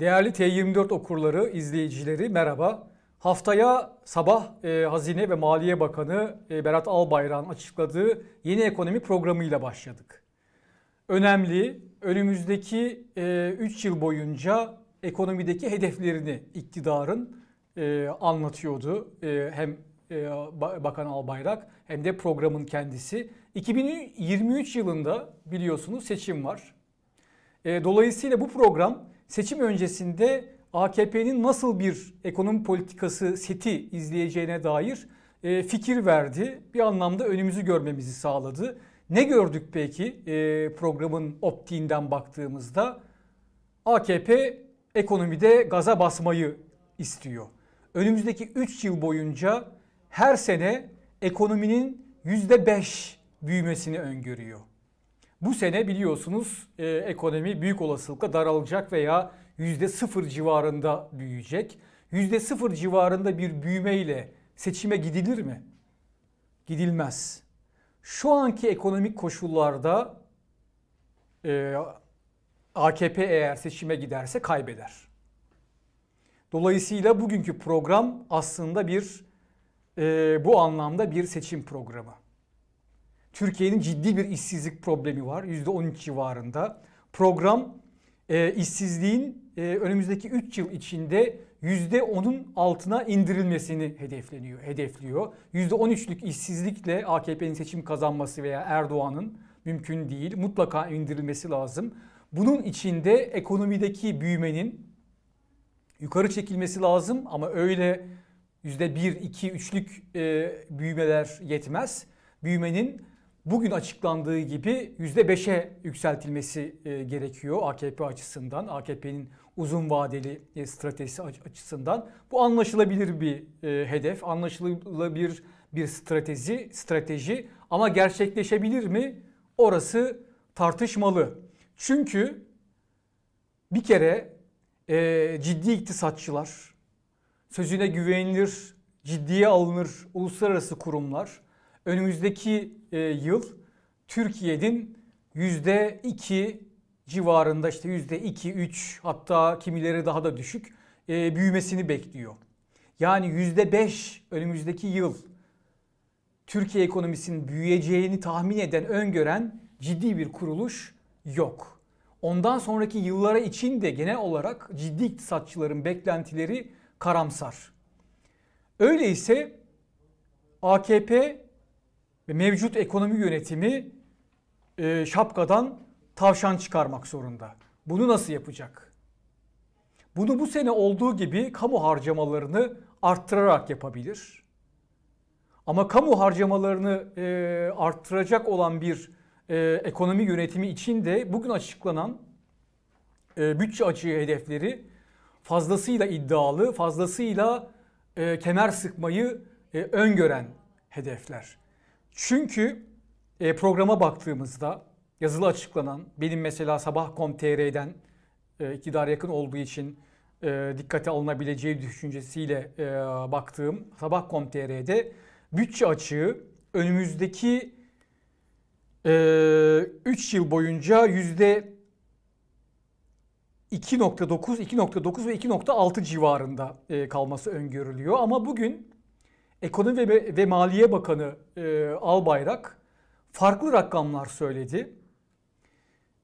Değerli T24 okurları, izleyicileri merhaba. Haftaya sabah e, Hazine ve Maliye Bakanı e, Berat Albayrak'ın açıkladığı yeni ekonomi programıyla başladık. Önemli, önümüzdeki e, yıl boyunca ekonomideki hedeflerini iktidarın e, anlatıyordu. E, hem e, Bakan Albayrak hem de programın kendisi. 2023 yılında biliyorsunuz seçim var. E, dolayısıyla bu program seçim öncesinde AKP'nin nasıl bir ekonomi politikası seti izleyeceğine dair e, fikir verdi. Bir anlamda önümüzü görmemizi sağladı. Ne gördük peki e, programın optiğinden baktığımızda? AKP ekonomide gaza basmayı istiyor. Önümüzdeki 3 yıl boyunca her sene ekonominin %5 büyümesini öngörüyor. Bu sene biliyorsunuz e, ekonomi büyük olasılıkla daralacak veya %0 civarında büyüyecek. %0 civarında bir büyümeyle seçime gidilir mi? Gidilmez. Şu anki ekonomik koşullarda e, AKP eğer seçime giderse kaybeder. Dolayısıyla bugünkü program aslında bir e, bu anlamda bir seçim programı. Türkiye'nin ciddi bir işsizlik problemi var. %13 civarında. Program e, işsizliğin e, önümüzdeki 3 yıl içinde %10'un altına indirilmesini hedefleniyor, hedefliyor. %13'lük işsizlikle AKP'nin seçim kazanması veya Erdoğan'ın mümkün değil. Mutlaka indirilmesi lazım. Bunun içinde ekonomideki büyümenin yukarı çekilmesi lazım ama öyle %1, 2, 3'lük e, büyümeler yetmez. Büyümenin bugün açıklandığı gibi %5'e yükseltilmesi e, gerekiyor AKP açısından. AKP'nin uzun vadeli e, stratejisi açısından. Bu anlaşılabilir bir e, hedef, anlaşılabilir bir strateji, strateji ama gerçekleşebilir mi? Orası tartışmalı. Çünkü bir kere e, ciddi iktisatçılar, sözüne güvenilir, ciddiye alınır uluslararası kurumlar önümüzdeki e, yıl Türkiye'nin yüzde iki civarında işte yüzde iki, üç hatta kimileri daha da düşük e, büyümesini bekliyor. Yani yüzde beş önümüzdeki yıl Türkiye ekonomisinin büyüyeceğini tahmin eden, öngören ciddi bir kuruluş yok. Ondan sonraki yıllara için de genel olarak ciddi iktisatçıların beklentileri karamsar. Öyleyse AKP ve mevcut ekonomi yönetimi e, şapkadan tavşan çıkarmak zorunda. Bunu nasıl yapacak? Bunu bu sene olduğu gibi kamu harcamalarını arttırarak yapabilir. Ama kamu harcamalarını e, arttıracak olan bir e, ekonomi yönetimi için de bugün açıklanan e, bütçe açığı hedefleri fazlasıyla iddialı, fazlasıyla e, kemer sıkmayı e, öngören hedefler. Çünkü e, programa baktığımızda yazılı açıklanan benim mesela sabah.com.tr'den e, yakın olduğu için e, dikkate alınabileceği düşüncesiyle e, baktığım sabah.com.tr'de bütçe açığı önümüzdeki e, 3 yıl boyunca yüzde 2.9, 2.9 ve 2.6 civarında kalması öngörülüyor. Ama bugün Ekonomi ve, ve Maliye Bakanı e, Albayrak farklı rakamlar söyledi.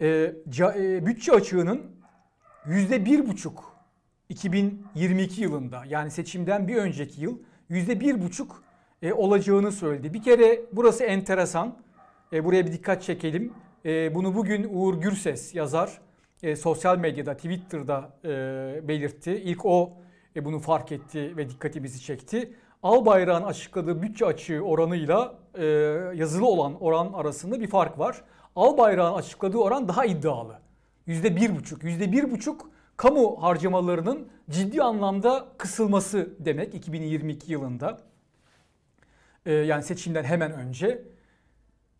E, ca, e, bütçe açığının yüzde bir buçuk 2022 yılında yani seçimden bir önceki yıl yüzde bir buçuk e, olacağını söyledi. Bir kere burası enteresan. E, buraya bir dikkat çekelim. E, bunu bugün Uğur Gürses yazar e, sosyal medyada Twitter'da e, belirtti. İlk o e, bunu fark etti ve dikkatimizi çekti. Al bayrağın açıkladığı bütçe açığı oranıyla e, yazılı olan oran arasında bir fark var. Al bayrağın açıkladığı oran daha iddialı. Yüzde bir buçuk. Yüzde bir buçuk kamu harcamalarının ciddi anlamda kısılması demek 2022 yılında. E, yani seçimden hemen önce.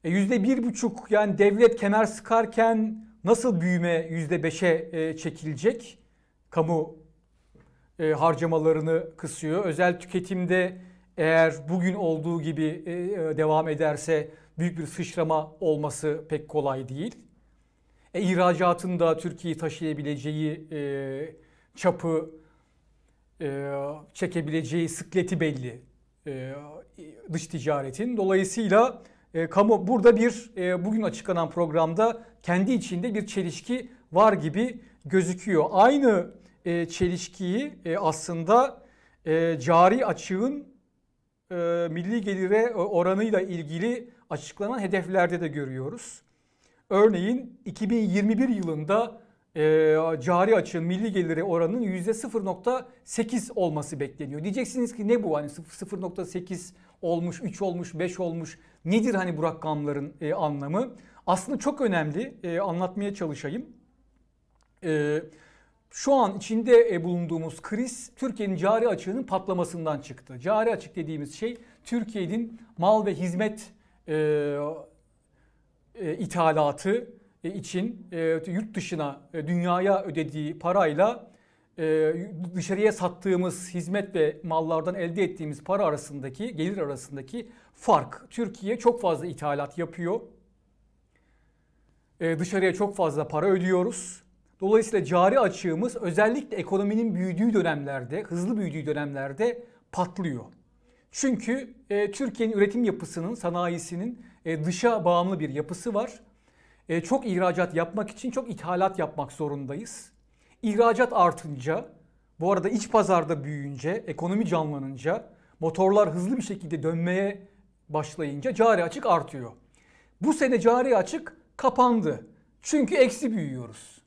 E, yüzde bir buçuk yani devlet kemer sıkarken nasıl büyüme yüzde beşe e, çekilecek? Kamu e, harcamalarını kısıyor. Özel tüketimde eğer bugün olduğu gibi e, e, devam ederse büyük bir sıçrama olması pek kolay değil. E, ihracatın da Türkiye'yi taşıyabileceği e, çapı, e, çekebileceği sıkleti belli e, dış ticaretin. Dolayısıyla e, kamu burada bir e, bugün açıklanan programda kendi içinde bir çelişki var gibi gözüküyor. Aynı e, çelişkiyi e, aslında e, cari açığın e, milli gelire oranıyla ilgili açıklanan hedeflerde de görüyoruz. Örneğin 2021 yılında e, cari açığın milli geliri oranının %0.8 olması bekleniyor. Diyeceksiniz ki ne bu hani 0.8 olmuş, 3 olmuş, 5 olmuş nedir hani bu rakamların e, anlamı? Aslında çok önemli e, anlatmaya çalışayım. E, şu an içinde e, bulunduğumuz kriz Türkiye'nin cari açığının patlamasından çıktı. Cari açık dediğimiz şey Türkiye'nin mal ve hizmet e, e, ithalatı e, için e, yurt dışına, e, dünyaya ödediği parayla e, dışarıya sattığımız hizmet ve mallardan elde ettiğimiz para arasındaki, gelir arasındaki fark. Türkiye çok fazla ithalat yapıyor. E, dışarıya çok fazla para ödüyoruz. Dolayısıyla cari açığımız özellikle ekonominin büyüdüğü dönemlerde, hızlı büyüdüğü dönemlerde patlıyor. Çünkü e, Türkiye'nin üretim yapısının, sanayisinin e, dışa bağımlı bir yapısı var. E, çok ihracat yapmak için çok ithalat yapmak zorundayız. İhracat artınca, bu arada iç pazarda büyüyünce, ekonomi canlanınca, motorlar hızlı bir şekilde dönmeye başlayınca cari açık artıyor. Bu sene cari açık kapandı. Çünkü eksi büyüyoruz.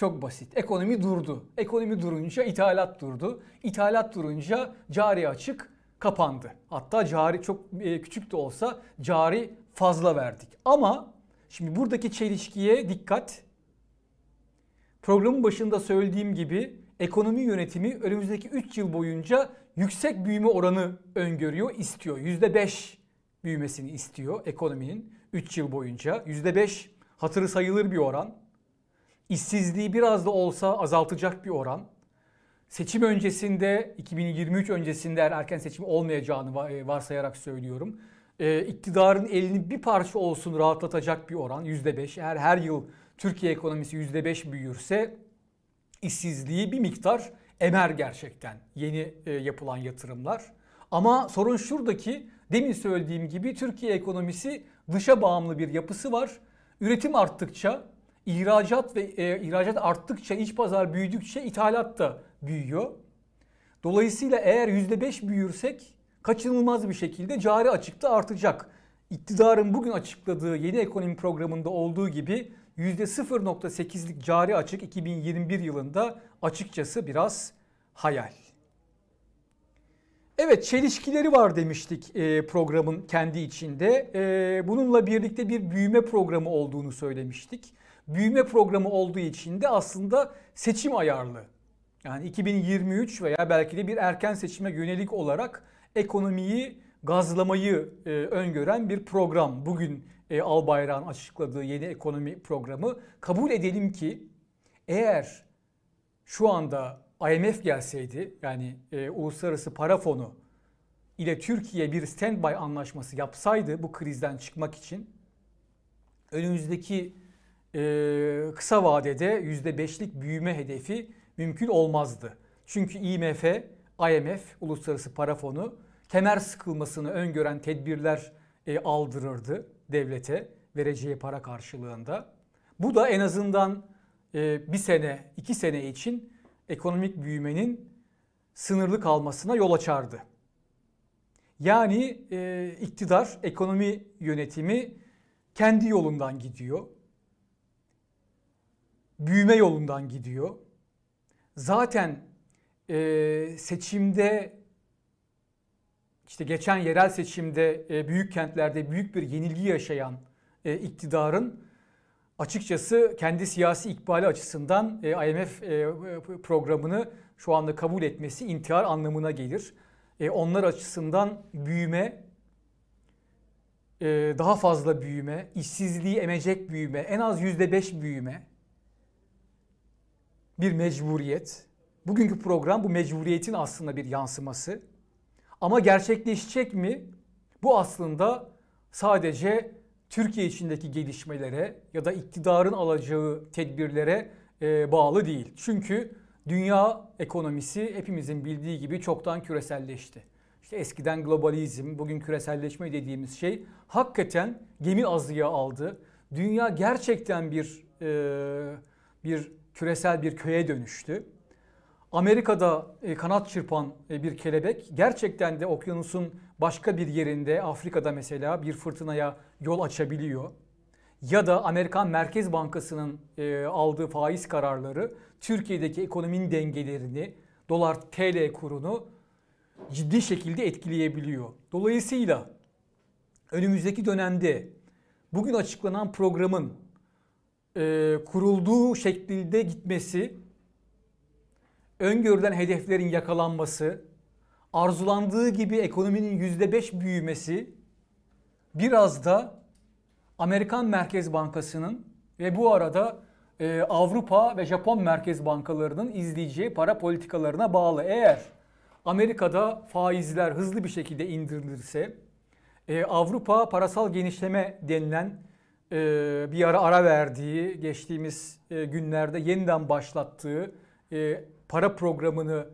Çok basit. Ekonomi durdu. Ekonomi durunca ithalat durdu. İthalat durunca cari açık kapandı. Hatta cari çok e, küçük de olsa cari fazla verdik. Ama şimdi buradaki çelişkiye dikkat. Programın başında söylediğim gibi ekonomi yönetimi önümüzdeki 3 yıl boyunca yüksek büyüme oranı öngörüyor, istiyor. %5 büyümesini istiyor ekonominin 3 yıl boyunca. %5 hatırı sayılır bir oran işsizliği biraz da olsa azaltacak bir oran. Seçim öncesinde 2023 öncesinde eğer erken seçim olmayacağını e, varsayarak söylüyorum. E, iktidarın elini bir parça olsun rahatlatacak bir oran yüzde beş Eğer her yıl Türkiye ekonomisi yüzde beş büyürse işsizliği bir miktar emer gerçekten yeni e, yapılan yatırımlar. Ama sorun şuradaki demin söylediğim gibi Türkiye ekonomisi dışa bağımlı bir yapısı var. Üretim arttıkça İhracat ve e, ihracat arttıkça, iç pazar büyüdükçe ithalat da büyüyor. Dolayısıyla eğer %5 büyürsek kaçınılmaz bir şekilde cari açıkta artacak. İktidarın bugün açıkladığı yeni ekonomi programında olduğu gibi %0.8'lik cari açık 2021 yılında açıkçası biraz hayal. Evet çelişkileri var demiştik e, programın kendi içinde. E, bununla birlikte bir büyüme programı olduğunu söylemiştik büyüme programı olduğu için de aslında seçim ayarlı. Yani 2023 veya belki de bir erken seçime yönelik olarak ekonomiyi gazlamayı e, öngören bir program. Bugün e, Albayrak'ın açıkladığı yeni ekonomi programı. Kabul edelim ki eğer şu anda IMF gelseydi yani e, Uluslararası Para Fonu ile Türkiye bir standby anlaşması yapsaydı bu krizden çıkmak için önümüzdeki e, kısa vadede %5'lik büyüme hedefi mümkün olmazdı. Çünkü IMF, IMF Uluslararası Para Fonu kemer sıkılmasını öngören tedbirler e, aldırırdı devlete vereceği para karşılığında. Bu da en azından e, bir sene, iki sene için ekonomik büyümenin sınırlı kalmasına yol açardı. Yani e, iktidar, ekonomi yönetimi kendi yolundan gidiyor büyüme yolundan gidiyor. Zaten e, seçimde işte geçen yerel seçimde e, büyük kentlerde büyük bir yenilgi yaşayan e, iktidarın açıkçası kendi siyasi ikbali açısından e, IMF e, programını şu anda kabul etmesi intihar anlamına gelir. E, onlar açısından büyüme, e, daha fazla büyüme, işsizliği emecek büyüme, en az yüzde beş büyüme, bir mecburiyet. Bugünkü program bu mecburiyetin aslında bir yansıması. Ama gerçekleşecek mi? Bu aslında sadece Türkiye içindeki gelişmelere ya da iktidarın alacağı tedbirlere e, bağlı değil. Çünkü dünya ekonomisi hepimizin bildiği gibi çoktan küreselleşti. İşte eskiden globalizm, bugün küreselleşme dediğimiz şey hakikaten gemi azlığı aldı. Dünya gerçekten bir e, bir küresel bir köye dönüştü. Amerika'da e, kanat çırpan e, bir kelebek gerçekten de okyanusun başka bir yerinde Afrika'da mesela bir fırtınaya yol açabiliyor. Ya da Amerikan Merkez Bankası'nın e, aldığı faiz kararları Türkiye'deki ekonominin dengelerini, dolar TL kurunu ciddi şekilde etkileyebiliyor. Dolayısıyla önümüzdeki dönemde bugün açıklanan programın e, kurulduğu şekilde gitmesi, öngörülen hedeflerin yakalanması, arzulandığı gibi ekonominin yüzde beş büyümesi biraz da Amerikan Merkez Bankası'nın ve bu arada e, Avrupa ve Japon merkez bankalarının izleyeceği para politikalarına bağlı. Eğer Amerika'da faizler hızlı bir şekilde indirilirse e, Avrupa parasal genişleme denilen e, bir ara ara verdiği, geçtiğimiz e, günlerde yeniden başlattığı e, para programını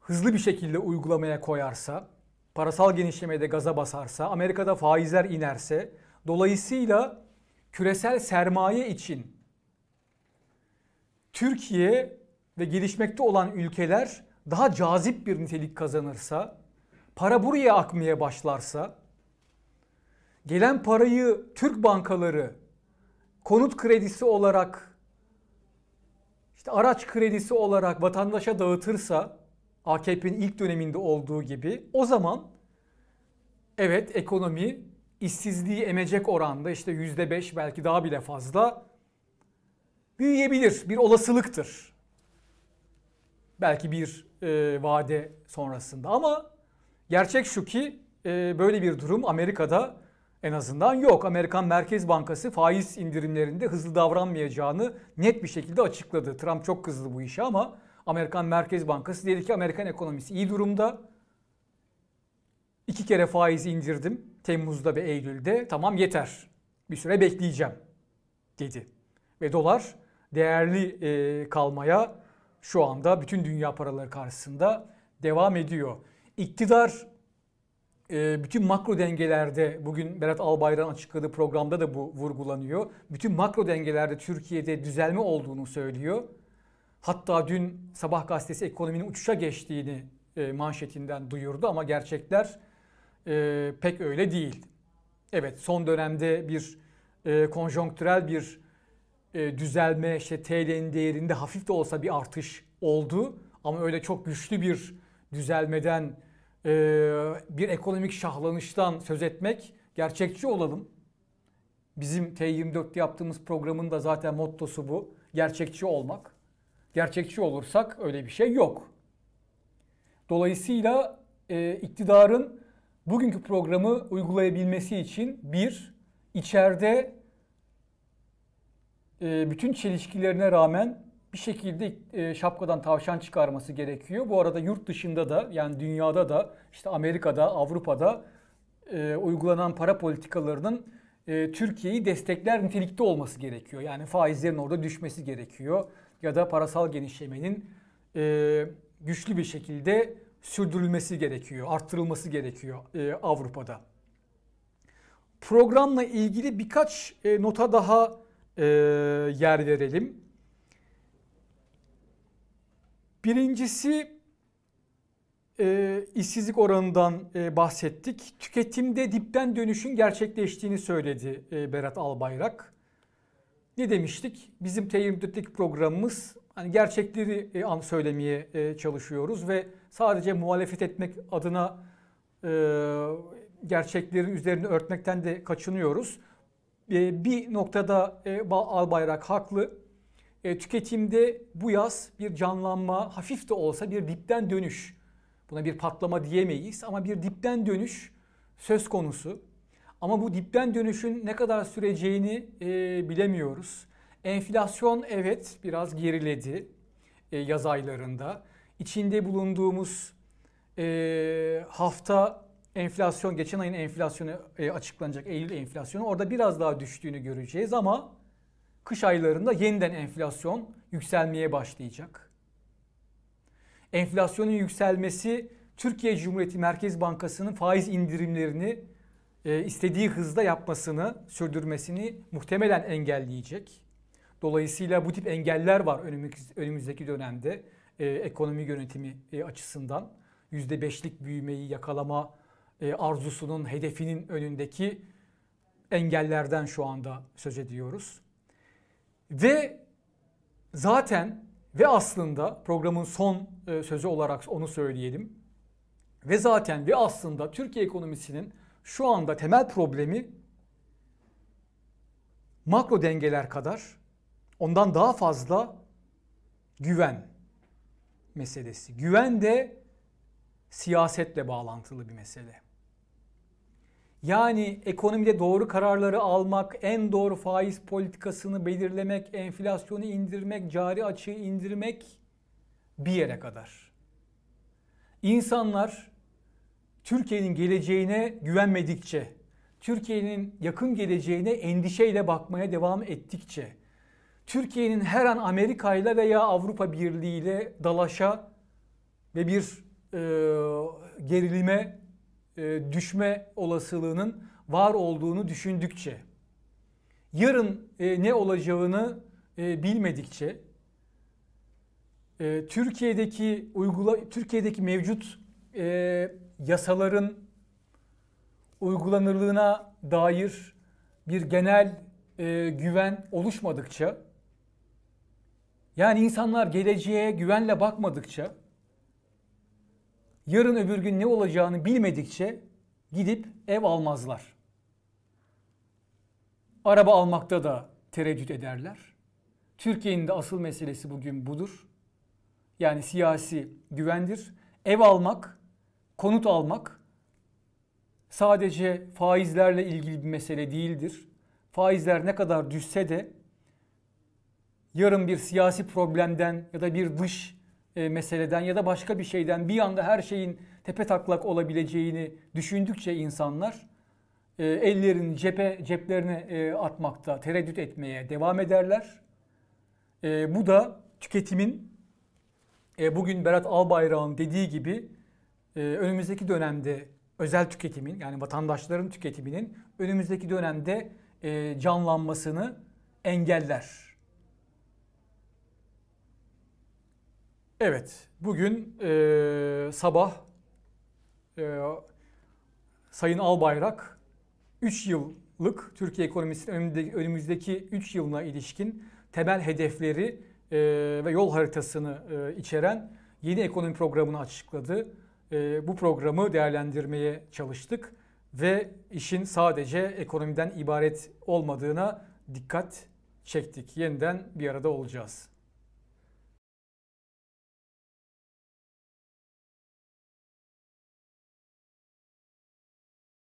hızlı bir şekilde uygulamaya koyarsa, parasal genişlemeye de gaza basarsa, Amerika'da faizler inerse, dolayısıyla küresel sermaye için Türkiye ve gelişmekte olan ülkeler daha cazip bir nitelik kazanırsa, para buraya akmaya başlarsa, gelen parayı Türk bankaları konut kredisi olarak işte araç kredisi olarak vatandaşa dağıtırsa AKP'nin ilk döneminde olduğu gibi o zaman evet ekonomi işsizliği emecek oranda işte yüzde beş belki daha bile fazla büyüyebilir. Bir olasılıktır. Belki bir e, vade sonrasında ama gerçek şu ki e, böyle bir durum Amerika'da en azından yok. Amerikan Merkez Bankası faiz indirimlerinde hızlı davranmayacağını net bir şekilde açıkladı. Trump çok kızdı bu işe ama Amerikan Merkez Bankası dedi ki Amerikan ekonomisi iyi durumda. İki kere faiz indirdim Temmuz'da ve Eylül'de. Tamam yeter. Bir süre bekleyeceğim dedi. Ve dolar değerli e, kalmaya şu anda bütün dünya paraları karşısında devam ediyor. İktidar ee, bütün makro dengelerde bugün Berat Albayrak'ın açıkladığı programda da bu vurgulanıyor. Bütün makro dengelerde Türkiye'de düzelme olduğunu söylüyor. Hatta dün Sabah gazetesi ekonominin uçuşa geçtiğini e, manşetinden duyurdu ama gerçekler e, pek öyle değil. Evet son dönemde bir e, konjonktürel bir e, düzelme işte TL'nin değerinde hafif de olsa bir artış oldu ama öyle çok güçlü bir düzelmeden ee, bir ekonomik şahlanıştan söz etmek gerçekçi olalım. Bizim T24'te yaptığımız programın da zaten mottosu bu. Gerçekçi olmak. Gerçekçi olursak öyle bir şey yok. Dolayısıyla e, iktidarın bugünkü programı uygulayabilmesi için bir, içeride e, bütün çelişkilerine rağmen bir şekilde e, şapkadan tavşan çıkarması gerekiyor. Bu arada yurt dışında da yani dünyada da işte Amerika'da, Avrupa'da e, uygulanan para politikalarının e, Türkiye'yi destekler nitelikte olması gerekiyor. Yani faizlerin orada düşmesi gerekiyor ya da parasal genişlemenin güçlü bir şekilde sürdürülmesi gerekiyor, arttırılması gerekiyor Avrupa'da. Programla ilgili birkaç nota daha yer verelim. Birincisi e, işsizlik oranından e, bahsettik. Tüketimde dipten dönüşün gerçekleştiğini söyledi e, Berat Albayrak. Ne demiştik? Bizim T24'teki programımız hani gerçekleri e, an söylemeye e, çalışıyoruz ve sadece muhalefet etmek adına e, gerçeklerin üzerine örtmekten de kaçınıyoruz. E, bir noktada e, Albayrak haklı e, tüketimde bu yaz bir canlanma, hafif de olsa bir dipten dönüş. Buna bir patlama diyemeyiz ama bir dipten dönüş söz konusu. Ama bu dipten dönüşün ne kadar süreceğini e, bilemiyoruz. Enflasyon evet biraz geriledi e, yaz aylarında. İçinde bulunduğumuz e, hafta enflasyon, geçen ayın enflasyonu e, açıklanacak Eylül enflasyonu orada biraz daha düştüğünü göreceğiz ama kış aylarında yeniden enflasyon yükselmeye başlayacak. Enflasyonun yükselmesi Türkiye Cumhuriyeti Merkez Bankası'nın faiz indirimlerini e, istediği hızda yapmasını, sürdürmesini muhtemelen engelleyecek. Dolayısıyla bu tip engeller var önümüzdeki dönemde e, ekonomi yönetimi e, açısından. %5'lik büyümeyi yakalama e, arzusunun, hedefinin önündeki engellerden şu anda söz ediyoruz. Ve zaten ve aslında programın son e, sözü olarak onu söyleyelim. Ve zaten ve aslında Türkiye ekonomisinin şu anda temel problemi makro dengeler kadar ondan daha fazla güven meselesi. Güven de siyasetle bağlantılı bir mesele. Yani ekonomide doğru kararları almak, en doğru faiz politikasını belirlemek, enflasyonu indirmek, cari açığı indirmek bir yere kadar. İnsanlar Türkiye'nin geleceğine güvenmedikçe, Türkiye'nin yakın geleceğine endişeyle bakmaya devam ettikçe, Türkiye'nin her an Amerika ile veya Avrupa Birliği ile dalaşa ve bir e, gerilime e, düşme olasılığının var olduğunu düşündükçe, yarın e, ne olacağını e, bilmedikçe, e, Türkiye'deki uygula Türkiye'deki mevcut e, yasaların uygulanırlığına dair bir genel e, güven oluşmadıkça, yani insanlar geleceğe güvenle bakmadıkça yarın öbür gün ne olacağını bilmedikçe gidip ev almazlar. Araba almakta da tereddüt ederler. Türkiye'nin de asıl meselesi bugün budur. Yani siyasi güvendir. Ev almak, konut almak sadece faizlerle ilgili bir mesele değildir. Faizler ne kadar düşse de yarın bir siyasi problemden ya da bir dış e, meseleden ya da başka bir şeyden bir anda her şeyin tepe taklak olabileceğini düşündükçe insanlar e, ellerini cephe ceplerine e, atmakta tereddüt etmeye devam ederler. E, bu da tüketimin bugün Berat Albayrak'ın dediği gibi önümüzdeki dönemde özel tüketimin yani vatandaşların tüketiminin önümüzdeki dönemde canlanmasını engeller. Evet, bugün e, sabah e, Sayın Albayrak 3 yıllık Türkiye ekonomisinin önümüzdeki, önümüzdeki 3 yılına ilişkin temel hedefleri e, ve yol haritasını e, içeren yeni ekonomi programını açıkladı. E, bu programı değerlendirmeye çalıştık ve işin sadece ekonomiden ibaret olmadığına dikkat çektik. Yeniden bir arada olacağız.